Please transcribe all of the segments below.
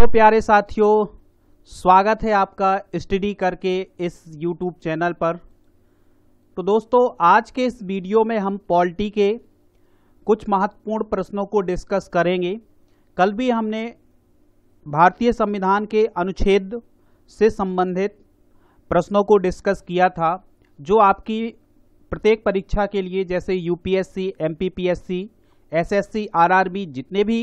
तो प्यारे साथियों स्वागत है आपका स्टडी करके इस यूट्यूब चैनल पर तो दोस्तों आज के इस वीडियो में हम पॉलिटी के कुछ महत्वपूर्ण प्रश्नों को डिस्कस करेंगे कल भी हमने भारतीय संविधान के अनुच्छेद से संबंधित प्रश्नों को डिस्कस किया था जो आपकी प्रत्येक परीक्षा के लिए जैसे यूपीएससी एमपीपीएससी एसएससी आरआरबी जितने भी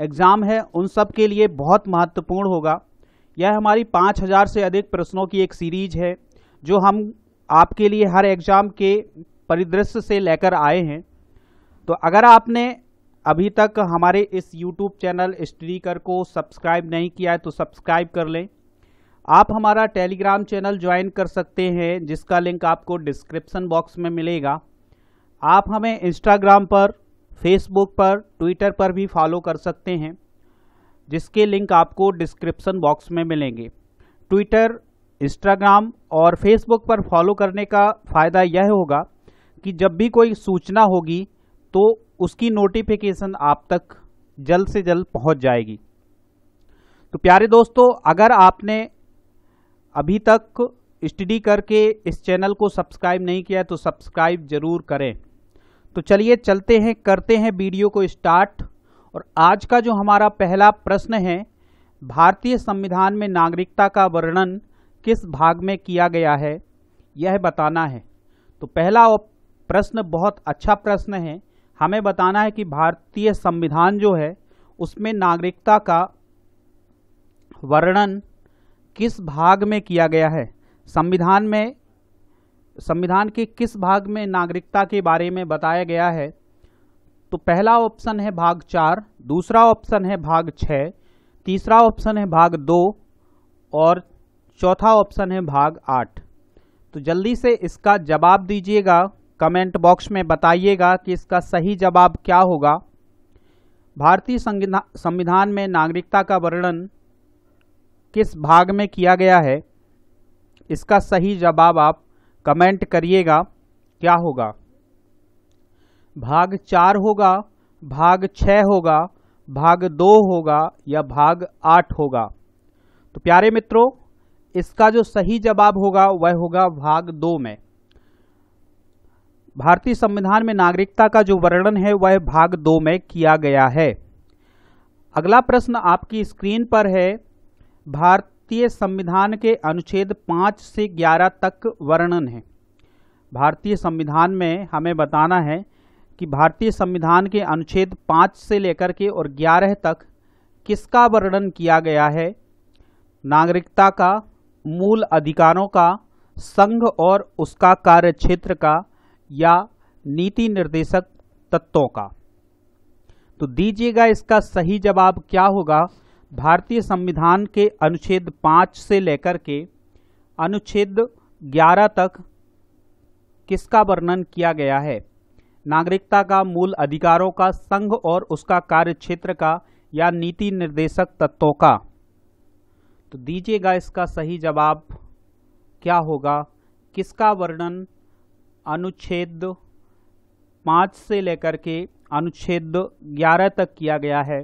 एग्ज़ाम है उन सब के लिए बहुत महत्वपूर्ण होगा यह हमारी 5000 से अधिक प्रश्नों की एक सीरीज है जो हम आपके लिए हर एग्ज़ाम के परिदृश्य से लेकर आए हैं तो अगर आपने अभी तक हमारे इस यूट्यूब चैनल स्ट्रीकर को सब्सक्राइब नहीं किया है तो सब्सक्राइब कर लें आप हमारा टेलीग्राम चैनल ज्वाइन कर सकते हैं जिसका लिंक आपको डिस्क्रिप्सन बॉक्स में मिलेगा आप हमें इंस्टाग्राम पर फेसबुक पर ट्विटर पर भी फॉलो कर सकते हैं जिसके लिंक आपको डिस्क्रिप्सन बॉक्स में मिलेंगे ट्विटर इंस्टाग्राम और फेसबुक पर फॉलो करने का फ़ायदा यह होगा कि जब भी कोई सूचना होगी तो उसकी नोटिफिकेशन आप तक जल्द से जल्द पहुंच जाएगी तो प्यारे दोस्तों अगर आपने अभी तक स्टडी करके इस चैनल को सब्सक्राइब नहीं किया तो सब्सक्राइब ज़रूर करें तो चलिए चलते हैं करते हैं वीडियो को स्टार्ट और आज का जो हमारा पहला प्रश्न है भारतीय संविधान में नागरिकता का वर्णन किस भाग में किया गया है यह बताना है तो पहला प्रश्न बहुत अच्छा प्रश्न है हमें बताना है कि भारतीय संविधान जो है उसमें नागरिकता का वर्णन किस भाग में किया गया है संविधान में संविधान के किस भाग में नागरिकता के बारे में बताया गया है तो पहला ऑप्शन है भाग चार दूसरा ऑप्शन है भाग छः तीसरा ऑप्शन है भाग दो और चौथा ऑप्शन है भाग आठ तो जल्दी से इसका जवाब दीजिएगा कमेंट बॉक्स में बताइएगा कि इसका सही जवाब क्या होगा भारतीय संविधान में नागरिकता का वर्णन किस भाग में किया गया है इसका सही जवाब आप कमेंट करिएगा क्या होगा भाग चार होगा भाग छह होगा भाग दो होगा या भाग आठ होगा तो प्यारे मित्रों इसका जो सही जवाब होगा वह होगा भाग दो में भारतीय संविधान में नागरिकता का जो वर्णन है वह भाग दो में किया गया है अगला प्रश्न आपकी स्क्रीन पर है भारत भारतीय संविधान के अनुच्छेद पाँच से ग्यारह तक वर्णन है भारतीय संविधान में हमें बताना है कि भारतीय संविधान के अनुच्छेद पाँच से लेकर के और ग्यारह तक किसका वर्णन किया गया है नागरिकता का मूल अधिकारों का संघ और उसका कार्य क्षेत्र का या नीति निर्देशक तत्वों का तो दीजिएगा इसका सही जवाब क्या होगा भारतीय संविधान के अनुच्छेद पाँच से लेकर के अनुच्छेद ग्यारह तक किसका वर्णन किया गया है नागरिकता का मूल अधिकारों का संघ और उसका कार्य क्षेत्र का या नीति निर्देशक तत्वों का तो दीजिएगा इसका सही जवाब क्या होगा किसका वर्णन अनुच्छेद पाँच से लेकर के अनुच्छेद ग्यारह तक किया गया है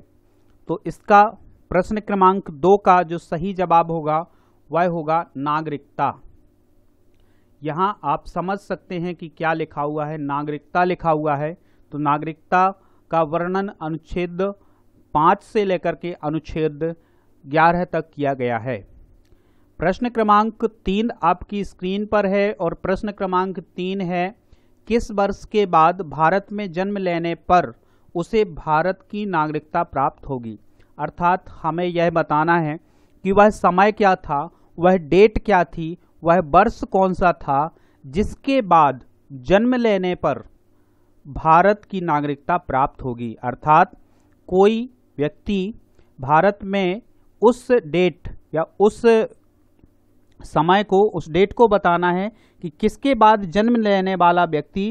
तो इसका प्रश्न क्रमांक दो का जो सही जवाब होगा वह होगा नागरिकता यहाँ आप समझ सकते हैं कि क्या लिखा हुआ है नागरिकता लिखा हुआ है तो नागरिकता का वर्णन अनुच्छेद पाँच से लेकर के अनुच्छेद ग्यारह तक किया गया है प्रश्न क्रमांक तीन आपकी स्क्रीन पर है और प्रश्न क्रमांक तीन है किस वर्ष के बाद भारत में जन्म लेने पर उसे भारत की नागरिकता प्राप्त होगी अर्थात हमें यह बताना है कि वह समय क्या था वह डेट क्या थी वह वर्ष कौन सा था जिसके बाद जन्म लेने पर भारत की नागरिकता प्राप्त होगी अर्थात कोई व्यक्ति भारत में उस डेट या उस समय को उस डेट को बताना है कि किसके बाद जन्म लेने वाला व्यक्ति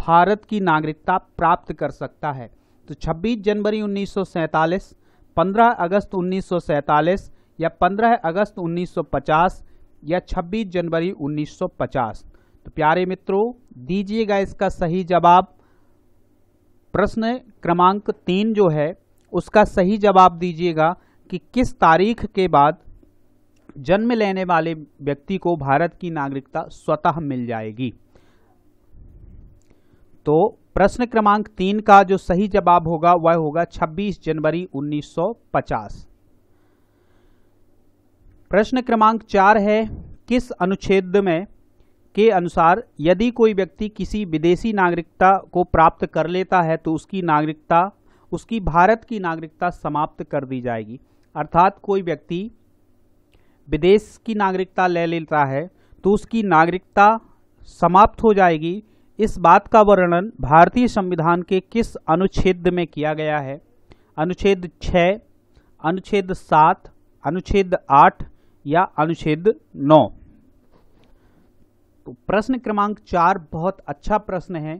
भारत की नागरिकता प्राप्त कर सकता है तो 26 जनवरी उन्नीस 15 अगस्त 1947 या 15 अगस्त 1950 या 26 जनवरी 1950 तो प्यारे मित्रों दीजिएगा इसका सही जवाब प्रश्न क्रमांक तीन जो है उसका सही जवाब दीजिएगा कि किस तारीख के बाद जन्म लेने वाले व्यक्ति को भारत की नागरिकता स्वतः मिल जाएगी तो प्रश्न क्रमांक तीन का जो सही जवाब होगा वह होगा 26 जनवरी 1950 प्रश्न क्रमांक चार है किस अनुच्छेद में के अनुसार यदि कोई व्यक्ति किसी विदेशी नागरिकता को प्राप्त कर लेता है तो उसकी नागरिकता उसकी भारत की नागरिकता समाप्त कर दी जाएगी अर्थात कोई व्यक्ति विदेश की नागरिकता ले लेता है तो उसकी नागरिकता समाप्त हो जाएगी इस बात का वर्णन भारतीय संविधान के किस अनुच्छेद में किया गया है अनुच्छेद छ अनुच्छेद सात अनुच्छेद आठ या अनुच्छेद नौ तो प्रश्न क्रमांक चार बहुत अच्छा प्रश्न है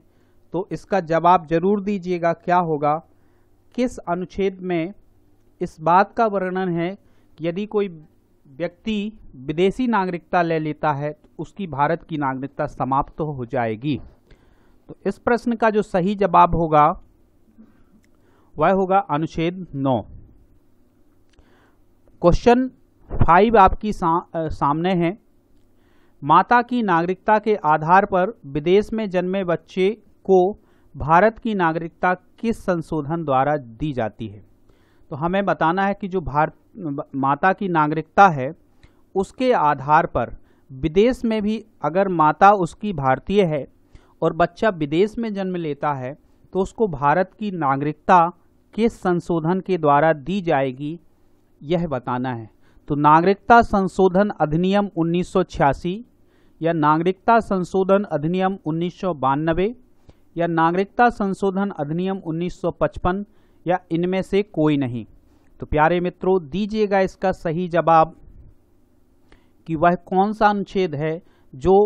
तो इसका जवाब जरूर दीजिएगा क्या होगा किस अनुच्छेद में इस बात का वर्णन है कि यदि कोई व्यक्ति विदेशी नागरिकता ले लेता है तो उसकी भारत की नागरिकता समाप्त तो हो जाएगी तो इस प्रश्न का जो सही जवाब होगा वह होगा अनुच्छेद नौ क्वेश्चन फाइव आपकी सा, सामने है माता की नागरिकता के आधार पर विदेश में जन्मे बच्चे को भारत की नागरिकता किस संशोधन द्वारा दी जाती है तो हमें बताना है कि जो भारत माता की नागरिकता है उसके आधार पर विदेश में भी अगर माता उसकी भारतीय है और बच्चा विदेश में जन्म लेता है तो उसको भारत की नागरिकता किस संशोधन के द्वारा दी जाएगी यह बताना है तो नागरिकता संशोधन अधिनियम उन्नीस या नागरिकता संशोधन अधिनियम उन्नीस या नागरिकता संशोधन अधिनियम 1955 या इनमें से कोई नहीं तो प्यारे मित्रों दीजिएगा इसका सही जवाब कि वह कौन सा अनुच्छेद है जो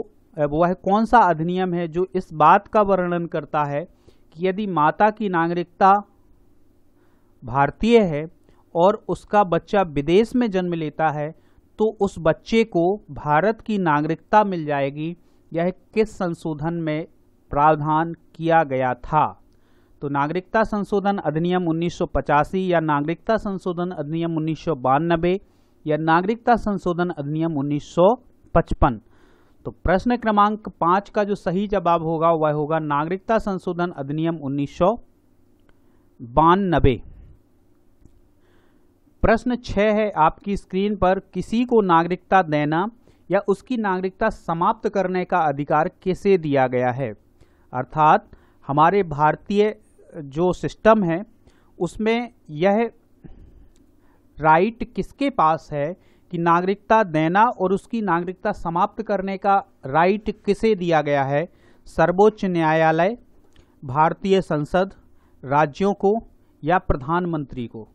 वह कौन सा अधिनियम है जो इस बात का वर्णन करता है कि यदि माता की नागरिकता भारतीय है और उसका बच्चा विदेश में जन्म लेता है तो उस बच्चे को भारत की नागरिकता मिल जाएगी यह किस संशोधन में प्रावधान किया गया था तो नागरिकता संशोधन अधिनियम उन्नीस या नागरिकता संशोधन अधिनियम उन्नीस या नागरिकता संशोधन अधिनियम उन्नीस तो प्रश्न क्रमांक पांच का जो सही जवाब होगा वह होगा नागरिकता संशोधन अधिनियम उन्नीस सौ बानबे प्रश्न छह है आपकी स्क्रीन पर किसी को नागरिकता देना या उसकी नागरिकता समाप्त करने का अधिकार किसे दिया गया है अर्थात हमारे भारतीय जो सिस्टम है उसमें यह राइट किसके पास है कि नागरिकता देना और उसकी नागरिकता समाप्त करने का राइट किसे दिया गया है सर्वोच्च न्यायालय भारतीय संसद राज्यों को या प्रधानमंत्री को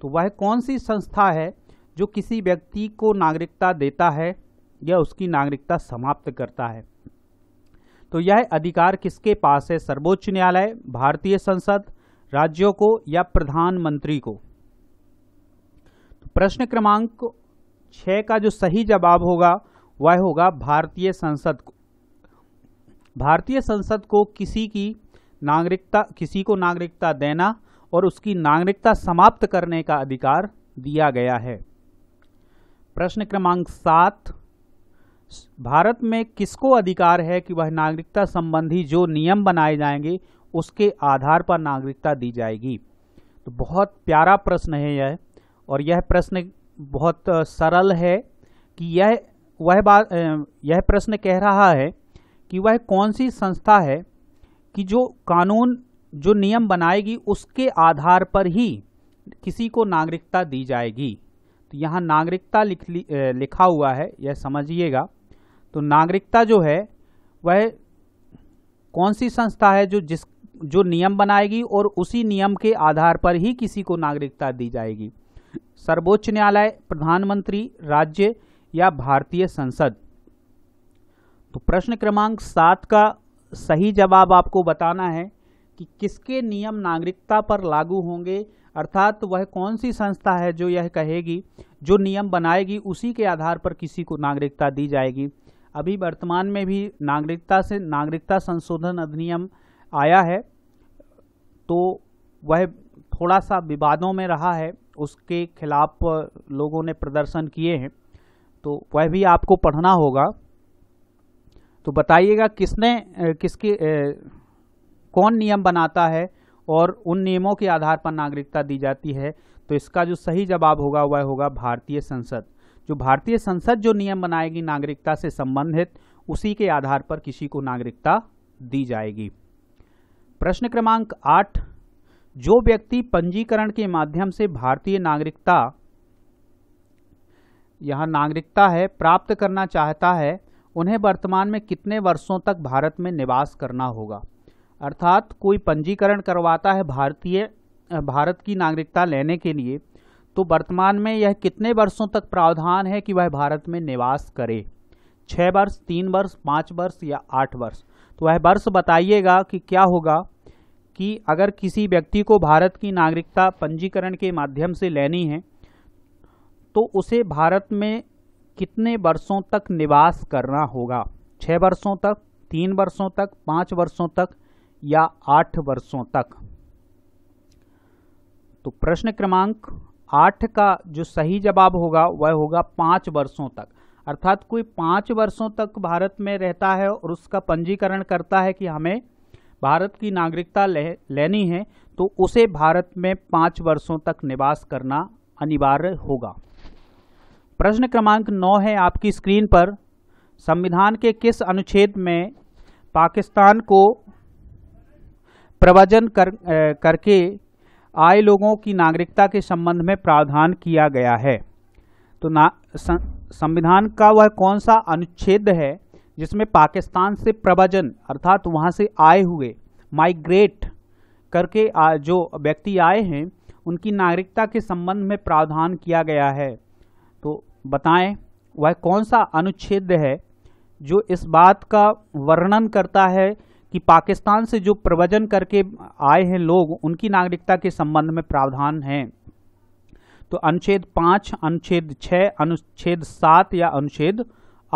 तो वह कौन सी संस्था है जो किसी व्यक्ति को नागरिकता देता है या उसकी नागरिकता समाप्त करता है तो यह अधिकार किसके पास है सर्वोच्च न्यायालय भारतीय संसद राज्यों को या प्रधानमंत्री को तो प्रश्न क्रमांक छः का जो सही जवाब होगा वह होगा भारतीय संसद को भारतीय संसद को किसी की नागरिकता किसी को नागरिकता देना और उसकी नागरिकता समाप्त करने का अधिकार दिया गया है प्रश्न क्रमांक सात भारत में किसको अधिकार है कि वह नागरिकता संबंधी जो नियम बनाए जाएंगे उसके आधार पर नागरिकता दी जाएगी तो बहुत प्यारा प्रश्न है यह और यह प्रश्न बहुत सरल है कि यह वह बात यह प्रश्न कह रहा है कि वह कौन सी संस्था है कि जो कानून जो नियम बनाएगी उसके आधार पर ही किसी को नागरिकता दी जाएगी तो यहाँ नागरिकता लिख लिखा हुआ है यह समझिएगा तो नागरिकता जो है वह कौन सी संस्था है जो जिस जो नियम बनाएगी और उसी नियम के आधार पर ही किसी को नागरिकता दी जाएगी सर्वोच्च न्यायालय प्रधानमंत्री राज्य या भारतीय संसद तो प्रश्न क्रमांक सात का सही जवाब आपको बताना है कि किसके नियम नागरिकता पर लागू होंगे अर्थात वह कौन सी संस्था है जो यह कहेगी जो नियम बनाएगी उसी के आधार पर किसी को नागरिकता दी जाएगी अभी वर्तमान में भी नागरिकता से नागरिकता संशोधन अधिनियम आया है तो वह थोड़ा सा विवादों में रहा है उसके खिलाफ लोगों ने प्रदर्शन किए हैं तो वह भी आपको पढ़ना होगा तो बताइएगा किसने किसके कौन नियम बनाता है और उन नियमों के आधार पर नागरिकता दी जाती है तो इसका जो सही जवाब होगा वह होगा भारतीय संसद जो भारतीय संसद जो नियम बनाएगी नागरिकता से संबंधित उसी के आधार पर किसी को नागरिकता दी जाएगी प्रश्न क्रमांक आठ जो व्यक्ति पंजीकरण के माध्यम से भारतीय नागरिकता यह नागरिकता है प्राप्त करना चाहता है उन्हें वर्तमान में कितने वर्षों तक भारत में निवास करना होगा अर्थात कोई पंजीकरण करवाता है भारतीय भारत की नागरिकता लेने के लिए तो वर्तमान में यह कितने वर्षों तक प्रावधान है कि वह भारत में निवास करे छः वर्ष तीन वर्ष पाँच वर्ष या आठ वर्ष तो वह वर्ष बताइएगा कि क्या होगा कि अगर किसी व्यक्ति को भारत की नागरिकता पंजीकरण के माध्यम से लेनी है तो उसे भारत में कितने वर्षों तक निवास करना होगा छः वर्षों तक तीन वर्षों तक पाँच वर्षों तक या आठ वर्षों तक तो प्रश्न क्रमांक आठ का जो सही जवाब होगा वह होगा पाँच वर्षों तक अर्थात कोई पाँच वर्षों तक भारत में रहता है और उसका पंजीकरण करता है कि हमें भारत की नागरिकता ले, लेनी है तो उसे भारत में पाँच वर्षों तक निवास करना अनिवार्य होगा प्रश्न क्रमांक नौ है आपकी स्क्रीन पर संविधान के किस अनुच्छेद में पाकिस्तान को प्रवचन कर, करके आए लोगों की नागरिकता के संबंध में प्रावधान किया गया है तो ना संविधान का वह कौन सा अनुच्छेद है जिसमें पाकिस्तान से प्रवजन अर्थात वहाँ से आए हुए माइग्रेट करके जो व्यक्ति आए हैं उनकी नागरिकता के संबंध में प्रावधान किया गया है तो बताएं वह कौन सा अनुच्छेद है जो इस बात का वर्णन करता है कि पाकिस्तान से जो प्रवचन करके आए हैं लोग उनकी नागरिकता के संबंध में प्रावधान हैं तो अनुच्छेद पाँच अनुच्छेद छः अनुच्छेद सात या अनुच्छेद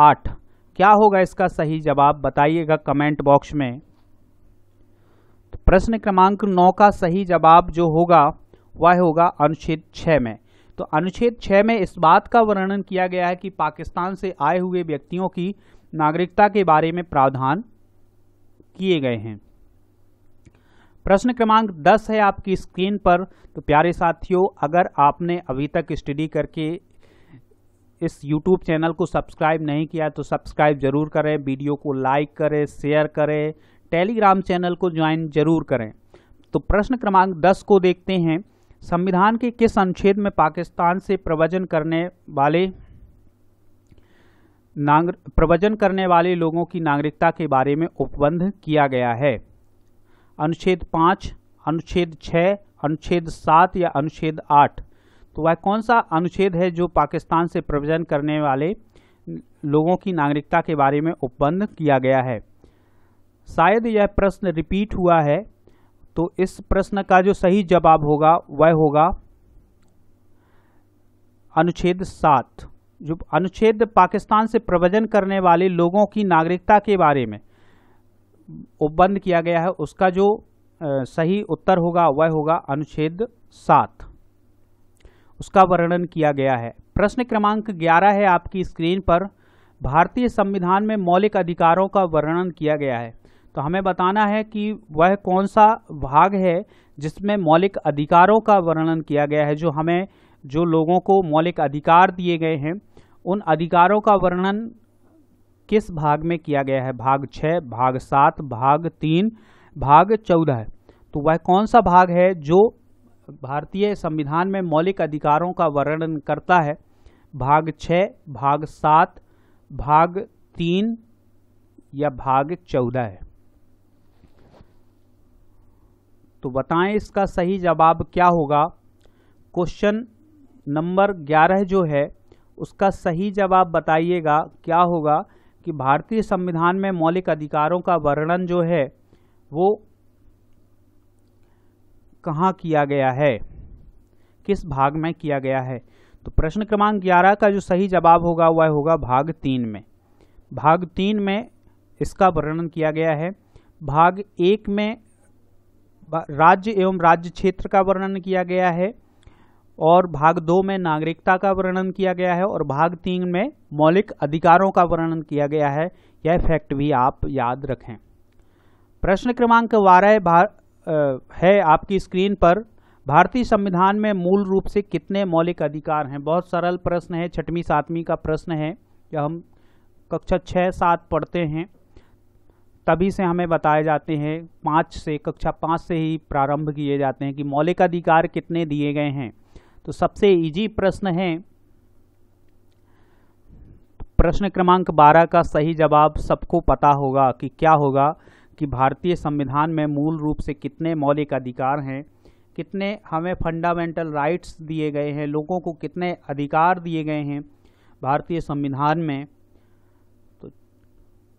आठ क्या होगा इसका सही जवाब बताइएगा कमेंट बॉक्स में तो प्रश्न क्रमांक नौ का सही जवाब जो होगा वह होगा अनुच्छेद छः में तो अनुच्छेद छः में इस बात का वर्णन किया गया है कि पाकिस्तान से आए हुए व्यक्तियों की नागरिकता के बारे में प्रावधान किए गए हैं प्रश्न क्रमांक 10 है आपकी स्क्रीन पर तो प्यारे साथियों अगर आपने अभी तक स्टडी करके इस यूट्यूब चैनल को सब्सक्राइब नहीं किया तो सब्सक्राइब जरूर करें वीडियो को लाइक करें शेयर करें टेलीग्राम चैनल को ज्वाइन जरूर करें तो प्रश्न क्रमांक दस को देखते हैं संविधान के किस अनुच्छेद में पाकिस्तान से प्रवचन करने वाले नागर प्रवचन करने वाले लोगों की नागरिकता के बारे में उपबंध किया गया है अनुच्छेद पाँच अनुच्छेद छः अनुच्छेद सात या अनुच्छेद आठ तो वह कौन सा अनुच्छेद है जो पाकिस्तान से प्रवचन करने वाले लोगों की नागरिकता के बारे में उपबंध किया गया है शायद यह प्रश्न रिपीट हुआ है तो इस प्रश्न का जो सही जवाब होगा वह होगा अनुच्छेद सात जो अनुच्छेद पाकिस्तान से प्रवचन करने वाले लोगों की नागरिकता के बारे में उपबंध किया गया है उसका जो सही उत्तर होगा वह होगा अनुच्छेद सात उसका वर्णन किया गया है प्रश्न क्रमांक 11 है आपकी स्क्रीन पर भारतीय संविधान में मौलिक अधिकारों का वर्णन किया गया है तो हमें बताना है कि वह कौन सा भाग है जिसमें मौलिक अधिकारों का वर्णन किया गया है जो हमें जो लोगों को मौलिक अधिकार दिए गए हैं उन अधिकारों का वर्णन किस भाग में किया गया है भाग छः भाग सात भाग तीन भाग चौदह तो वह कौन सा भाग है जो भारतीय संविधान में मौलिक अधिकारों का वर्णन करता है भाग छः भाग सात भाग तीन या भाग चौदह है तो बताएं इसका सही जवाब क्या होगा क्वेश्चन नंबर ग्यारह जो है उसका सही जवाब बताइएगा क्या होगा कि भारतीय संविधान में मौलिक अधिकारों का वर्णन जो है वो कहाँ किया गया है किस भाग में किया गया है तो प्रश्न क्रमांक ग्यारह का जो सही जवाब होगा वह होगा भाग तीन में भाग तीन में इसका वर्णन किया गया है भाग एक में राज्य एवं राज्य क्षेत्र का वर्णन किया गया है और भाग दो में नागरिकता का वर्णन किया गया है और भाग तीन में मौलिक अधिकारों का वर्णन किया गया है यह फैक्ट भी आप याद रखें प्रश्न क्रमांक बारह है आपकी स्क्रीन पर भारतीय संविधान में मूल रूप से कितने मौलिक अधिकार हैं बहुत सरल प्रश्न है छठवीं सातवीं का प्रश्न है जब हम कक्षा छः सात पढ़ते हैं तभी से हमें बताए जाते हैं पाँच से कक्षा पाँच से ही प्रारंभ किए जाते हैं कि मौलिक अधिकार कितने दिए गए हैं तो सबसे इजी प्रश्न है प्रश्न क्रमांक 12 का सही जवाब सबको पता होगा कि क्या होगा कि भारतीय संविधान में मूल रूप से कितने मौलिक अधिकार हैं कितने हमें फंडामेंटल राइट्स दिए गए हैं लोगों को कितने अधिकार दिए गए हैं भारतीय संविधान में तो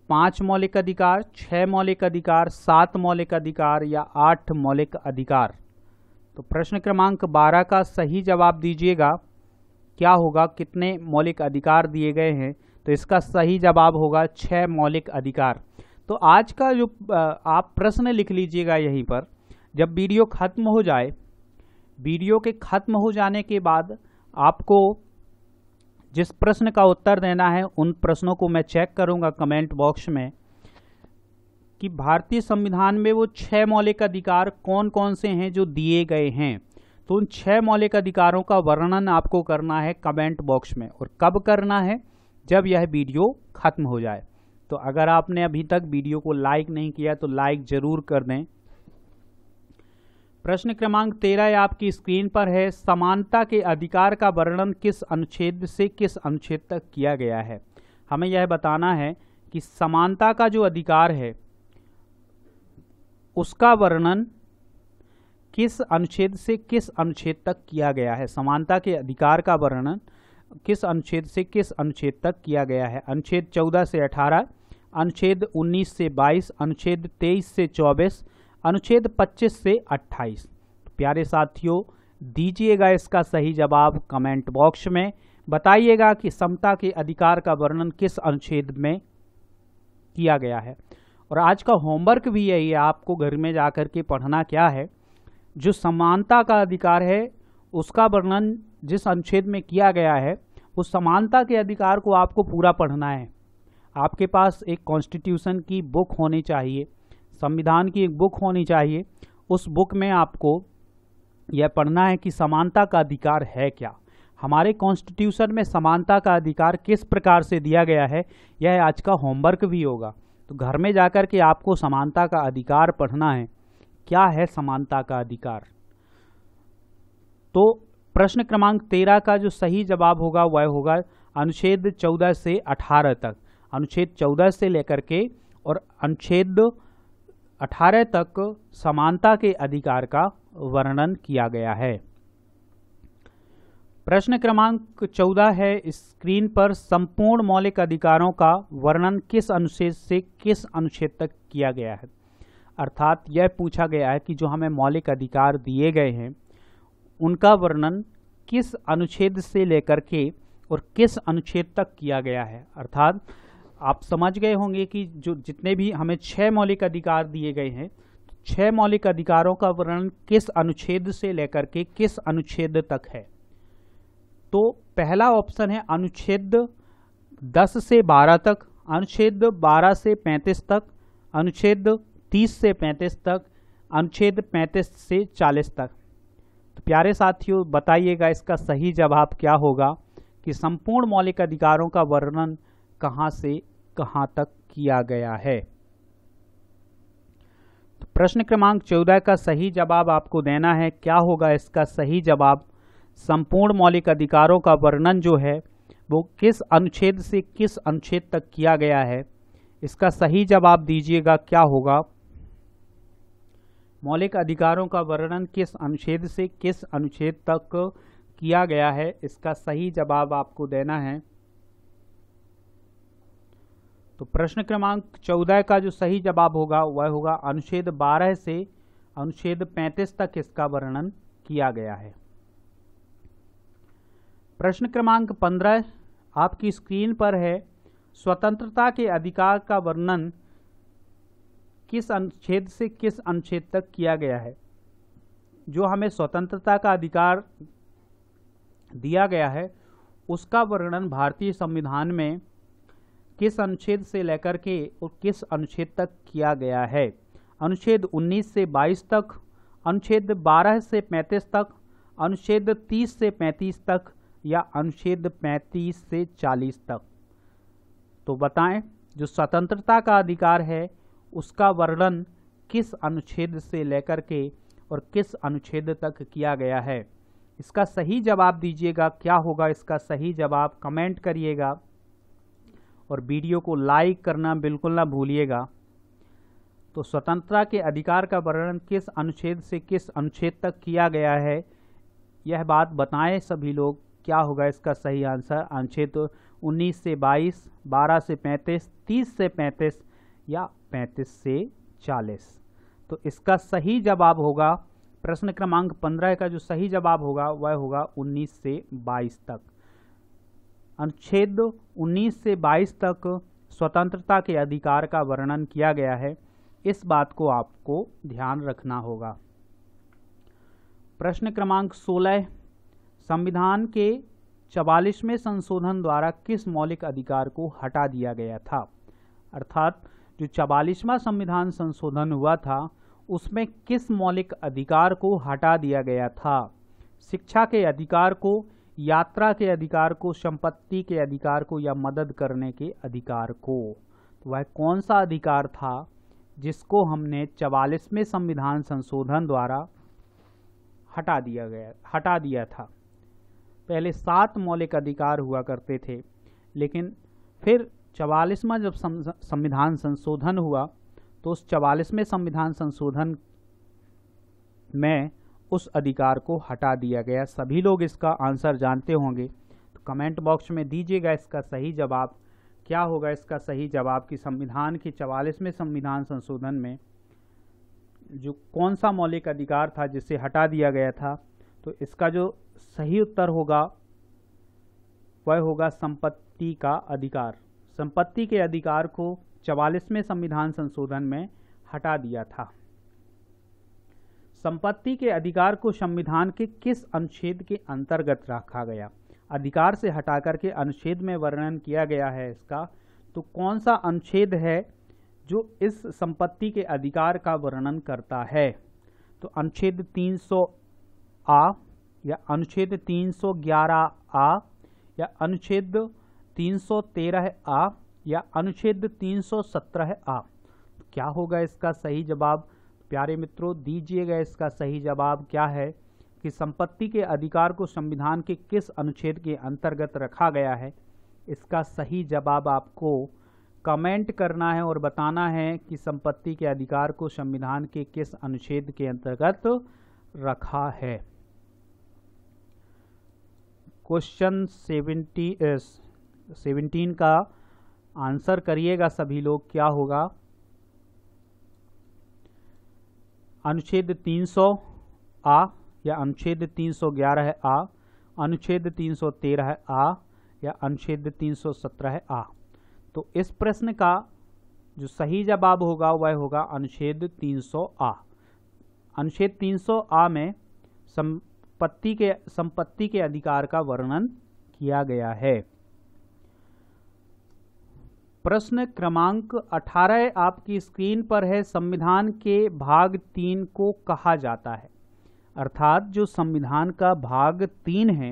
पांच मौलिक अधिकार छः मौलिक अधिकार सात मौलिक अधिकार या आठ मौलिक अधिकार तो प्रश्न क्रमांक बारह का सही जवाब दीजिएगा क्या होगा कितने मौलिक अधिकार दिए गए हैं तो इसका सही जवाब होगा छः मौलिक अधिकार तो आज का जो आप प्रश्न लिख लीजिएगा यहीं पर जब वीडियो ख़त्म हो जाए वीडियो के ख़त्म हो जाने के बाद आपको जिस प्रश्न का उत्तर देना है उन प्रश्नों को मैं चेक करूंगा कमेंट बॉक्स में कि भारतीय संविधान में वो छः मौलिक अधिकार कौन कौन से हैं जो दिए गए हैं तो उन छः मौलिक अधिकारों का वर्णन आपको करना है कमेंट बॉक्स में और कब करना है जब यह वीडियो खत्म हो जाए तो अगर आपने अभी तक वीडियो को लाइक नहीं किया तो लाइक जरूर कर दें प्रश्न क्रमांक तेरह आपकी स्क्रीन पर है समानता के अधिकार का वर्णन किस अनुच्छेद से किस अनुच्छेद तक किया गया है हमें यह बताना है कि समानता का जो अधिकार है उसका वर्णन किस अनुच्छेद से किस अनुच्छेद तक किया गया है समानता के अधिकार का वर्णन किस अनुच्छेद से किस अनुच्छेद तक किया गया है अनुच्छेद 14 से अठारह अनुच्छेद 19 से 22 अनुच्छेद 23 से 24 अनुच्छेद 25 से 28 तो प्यारे साथियों दीजिएगा इसका सही जवाब कमेंट बॉक्स में बताइएगा कि समता के अधिकार का वर्णन किस अनुच्छेद में किया गया है और आज का होमवर्क भी यही है आपको घर में जा कर के पढ़ना क्या है जो समानता का अधिकार है उसका वर्णन जिस अनुच्छेद में किया गया है उस समानता के अधिकार को आपको पूरा पढ़ना है आपके पास एक कॉन्स्टिट्यूशन की बुक होनी चाहिए संविधान की एक बुक होनी चाहिए उस बुक में आपको यह पढ़ना है कि समानता का अधिकार है क्या हमारे कॉन्स्टिट्यूशन में समानता का अधिकार किस प्रकार से दिया गया है यह आज का होमवर्क भी होगा तो घर में जाकर के आपको समानता का अधिकार पढ़ना है क्या है समानता का अधिकार तो प्रश्न क्रमांक तेरह का जो सही जवाब होगा वह होगा अनुच्छेद चौदह से अठारह तक अनुच्छेद 14 से लेकर के और अनुच्छेद 18 तक समानता के अधिकार का वर्णन किया गया है प्रश्न क्रमांक 14 है स्क्रीन पर संपूर्ण मौलिक अधिकारों का वर्णन किस अनुच्छेद से किस अनुच्छेद तक किया गया है अर्थात यह पूछा गया है कि जो हमें मौलिक अधिकार दिए गए हैं उनका वर्णन किस अनुच्छेद से लेकर के और किस अनुच्छेद तक किया गया है अर्थात आप समझ गए होंगे कि जो जितने भी हमें छह मौलिक अधिकार दिए गए हैं छह मौलिक अधिकारों का वर्णन किस अनुच्छेद से लेकर के किस अनुच्छेद तक है तो पहला ऑप्शन है अनुच्छेद 10 से 12 तक अनुच्छेद 12 से 35 तक अनुच्छेद 30 से 35 तक अनुच्छेद 35 से 40 तक तो प्यारे साथियों बताइएगा इसका सही जवाब क्या होगा कि संपूर्ण मौलिक अधिकारों का वर्णन कहाँ से कहाँ तक किया गया है तो प्रश्न क्रमांक चौदह का सही जवाब आपको देना है क्या होगा इसका सही जवाब संपूर्ण मौलिक अधिकारों का वर्णन जो है वो किस अनुच्छेद से किस अनुच्छेद तक किया गया है इसका सही जवाब दीजिएगा क्या होगा मौलिक अधिकारों का वर्णन किस अनुच्छेद से किस अनुच्छेद तक किया गया है इसका सही जवाब आपको देना है तो प्रश्न क्रमांक चौदह का जो सही जवाब होगा वह होगा अनुच्छेद बारह से अनुच्छेद पैंतीस तक इसका वर्णन किया गया है प्रश्न क्रमांक पंद्रह आपकी स्क्रीन पर है स्वतंत्रता के अधिकार का वर्णन किस अनुच्छेद से किस अनुच्छेद तक किया गया है जो हमें स्वतंत्रता का अधिकार दिया गया है उसका वर्णन भारतीय संविधान में किस अनुच्छेद से लेकर के और किस अनुच्छेद तक किया गया है अनुच्छेद 19 से 22 तक अनुच्छेद 12 से 35 तक अनुच्छेद 30 से 35 तक या अनुच्छेद 35 से 40 तक तो बताएं जो स्वतंत्रता का अधिकार है उसका वर्णन किस अनुच्छेद से लेकर के और किस अनुच्छेद तक किया गया है इसका सही जवाब दीजिएगा क्या होगा इसका सही जवाब कमेंट करिएगा और वीडियो को लाइक करना बिल्कुल ना भूलिएगा तो स्वतंत्रता के अधिकार का वर्णन किस अनुच्छेद से किस अनुच्छेद तक किया गया है यह बात बताएं सभी लोग क्या होगा इसका सही आंसर अनुच्छेद तो 19 से 22, 12 से 35, 30 से 35 या 35 से 40 तो इसका सही जवाब होगा प्रश्न क्रमांक 15 का जो सही जवाब होगा वह होगा 19 से 22 तक अनुच्छेद 19 से 22 तक स्वतंत्रता के अधिकार का वर्णन किया गया है इस बात को आपको ध्यान रखना होगा प्रश्न क्रमांक 16 संविधान के चवालीसवें संशोधन द्वारा किस मौलिक अधिकार को हटा दिया गया था अर्थात जो चवालीसवां संविधान संशोधन हुआ था उसमें किस मौलिक अधिकार को हटा दिया गया था शिक्षा के अधिकार को यात्रा के अधिकार को संपत्ति के अधिकार को या मदद करने के अधिकार को तो वह कौन सा अधिकार था जिसको हमने चवालीसवें संविधान संशोधन द्वारा हटा दिया गया हटा दिया था पहले सात मौलिक अधिकार हुआ करते थे लेकिन फिर चवालीसवा जब संविधान संशोधन हुआ तो उस चवालीसवें संविधान संशोधन में उस अधिकार को हटा दिया गया सभी लोग इसका आंसर जानते होंगे तो कमेंट बॉक्स में दीजिएगा इसका सही जवाब क्या होगा इसका सही जवाब कि संविधान की चवालीसवें संविधान संशोधन में जो कौन सा मौलिक अधिकार था जिसे हटा दिया गया था तो इसका जो सही उत्तर होगा वह होगा संपत्ति का अधिकार संपत्ति के अधिकार को चवालीसवें संविधान संशोधन में हटा दिया था संपत्ति के अधिकार को संविधान के किस अनुच्छेद के अंतर्गत रखा गया अधिकार से हटा करके अनुच्छेद में वर्णन किया गया है इसका तो कौन सा अनुच्छेद है जो इस संपत्ति के अधिकार का वर्णन करता है तो अनुच्छेद 300 आ या अनुच्छेद 311 आ या अनुच्छेद 313 आ या अनुच्छेद 317 आ तो क्या होगा इसका सही जवाब प्यारे मित्रों दीजिएगा इसका सही जवाब क्या है कि संपत्ति के अधिकार को संविधान के किस अनुच्छेद के अंतर्गत रखा गया है इसका सही जवाब आपको कमेंट करना है और बताना है कि संपत्ति के अधिकार को संविधान के किस अनुच्छेद के अंतर्गत रखा है क्वेश्चन सेवेंटी सेवेंटीन का आंसर करिएगा सभी लोग क्या होगा अनुच्छेद 300 आ या अनुच्छेद 311 है आ अनुच्छेद 313 है आ या अनुच्छेद 317 है आ तो इस प्रश्न का जो सही जवाब होगा वह होगा अनुच्छेद 300 आ अनुच्छेद 300 आ में संपत्ति के संपत्ति के अधिकार का वर्णन किया गया है प्रश्न क्रमांक 18 आपकी स्क्रीन पर है संविधान के भाग तीन को कहा जाता है अर्थात जो संविधान का भाग तीन है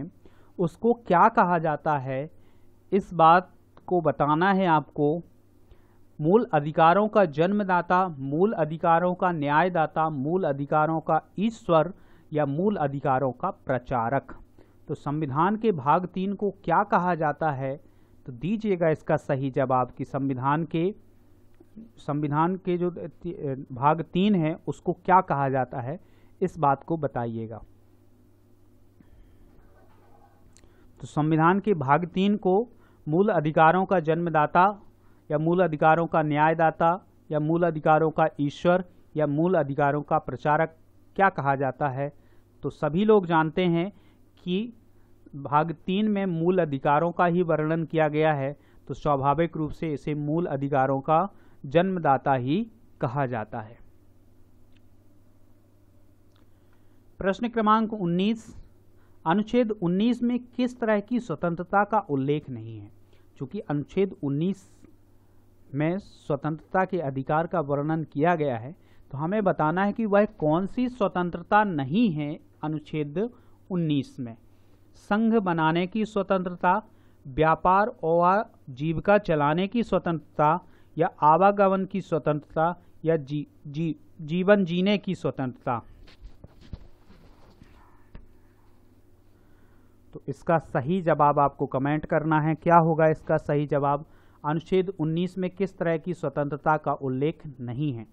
उसको क्या कहा जाता है इस बात को बताना है आपको मूल अधिकारों का जन्मदाता मूल अधिकारों का न्यायदाता मूल अधिकारों का ईश्वर या मूल अधिकारों का प्रचारक तो संविधान के भाग तीन को क्या कहा जाता है तो दीजिएगा इसका सही जवाब कि संविधान के संविधान के जो भाग तीन है उसको क्या कहा जाता है इस बात को बताइएगा तो संविधान के भाग तीन को मूल अधिकारों का जन्मदाता या मूल अधिकारों का न्यायदाता या मूल अधिकारों का ईश्वर या मूल अधिकारों का प्रचारक क्या कहा जाता है तो सभी लोग जानते हैं कि भाग तीन में मूल अधिकारों का ही वर्णन किया गया है तो स्वाभाविक रूप से इसे मूल अधिकारों का जन्मदाता ही कहा जाता है प्रश्न क्रमांक 19 अनुच्छेद 19 में किस तरह की स्वतंत्रता का उल्लेख नहीं है चूंकि अनुच्छेद 19 में स्वतंत्रता के अधिकार का वर्णन किया गया है तो हमें बताना है कि वह कौन सी स्वतंत्रता नहीं है अनुच्छेद 19 में संघ बनाने की स्वतंत्रता व्यापार और जीविका चलाने की स्वतंत्रता या आवागमन की स्वतंत्रता या जी, जी जीवन जीने की स्वतंत्रता तो इसका सही जवाब आपको कमेंट करना है क्या होगा इसका सही जवाब अनुच्छेद 19 में किस तरह की स्वतंत्रता का उल्लेख नहीं है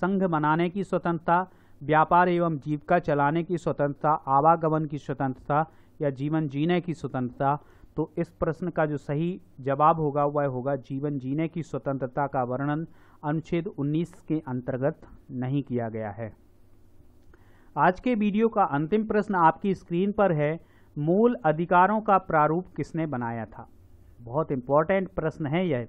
संघ बनाने की स्वतंत्रता व्यापार एवं जीविका चलाने की स्वतंत्रता आवागमन की स्वतंत्रता या जीवन जीने की स्वतंत्रता तो इस प्रश्न का जो सही जवाब होगा वह होगा जीवन जीने की स्वतंत्रता का वर्णन अनुच्छेद 19 के अंतर्गत नहीं किया गया है आज के वीडियो का अंतिम प्रश्न आपकी स्क्रीन पर है मूल अधिकारों का प्रारूप किसने बनाया था बहुत इंपॉर्टेंट प्रश्न है यह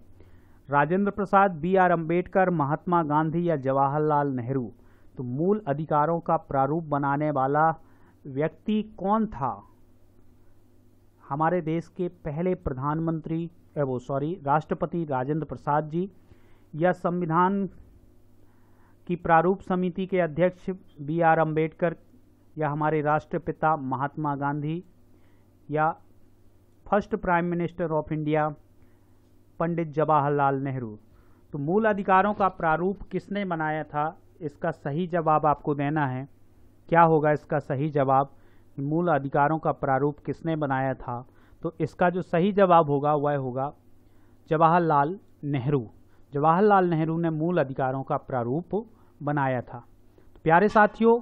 राजेंद्र प्रसाद बी आर अम्बेडकर महात्मा गांधी या जवाहरलाल नेहरू तो मूल अधिकारों का प्रारूप बनाने वाला व्यक्ति कौन था हमारे देश के पहले प्रधानमंत्री वो सॉरी राष्ट्रपति राजेंद्र प्रसाद जी या संविधान की प्रारूप समिति के अध्यक्ष बी आर अम्बेडकर या हमारे राष्ट्रपिता महात्मा गांधी या first prime minister of India Pandit Jawaharlal Nehru तो मूल अधिकारों का प्रारूप किसने बनाया था इसका सही जवाब आपको देना है क्या होगा इसका सही जवाब मूल अधिकारों का प्रारूप किसने बनाया था तो इसका जो सही जवाब होगा वह होगा जवाहरलाल नेहरू जवाहरलाल नेहरू ने मूल अधिकारों का प्रारूप बनाया था तो प्यारे साथियों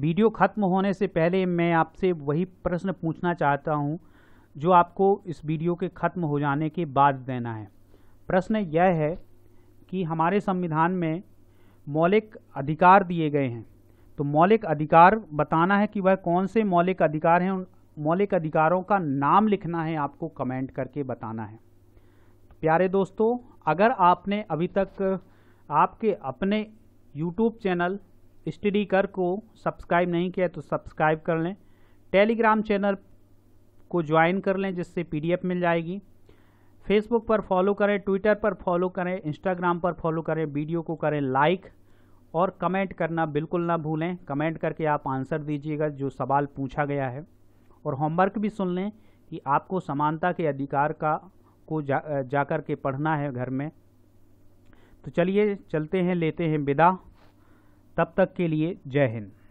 वीडियो ख़त्म होने से पहले मैं आपसे वही प्रश्न पूछना चाहता हूँ जो आपको इस वीडियो के ख़त्म हो जाने के बाद देना है प्रश्न यह है कि हमारे संविधान में मौलिक अधिकार दिए गए हैं तो मौलिक अधिकार बताना है कि वह कौन से मौलिक अधिकार हैं उन मौलिक अधिकारों का नाम लिखना है आपको कमेंट करके बताना है प्यारे दोस्तों अगर आपने अभी तक आपके अपने यूट्यूब चैनल स्टडी कर को सब्सक्राइब नहीं किया तो सब्सक्राइब कर लें टेलीग्राम चैनल को ज्वाइन कर लें जिससे पीडीएफ मिल जाएगी फेसबुक पर फॉलो करें ट्विटर पर फॉलो करें इंस्टाग्राम पर फॉलो करें वीडियो को करें लाइक और कमेंट करना बिल्कुल ना भूलें कमेंट करके आप आंसर दीजिएगा जो सवाल पूछा गया है और होमवर्क भी सुन लें कि आपको समानता के अधिकार का को जा जाकर के पढ़ना है घर में तो चलिए चलते हैं लेते हैं विदा तब तक के लिए जय हिंद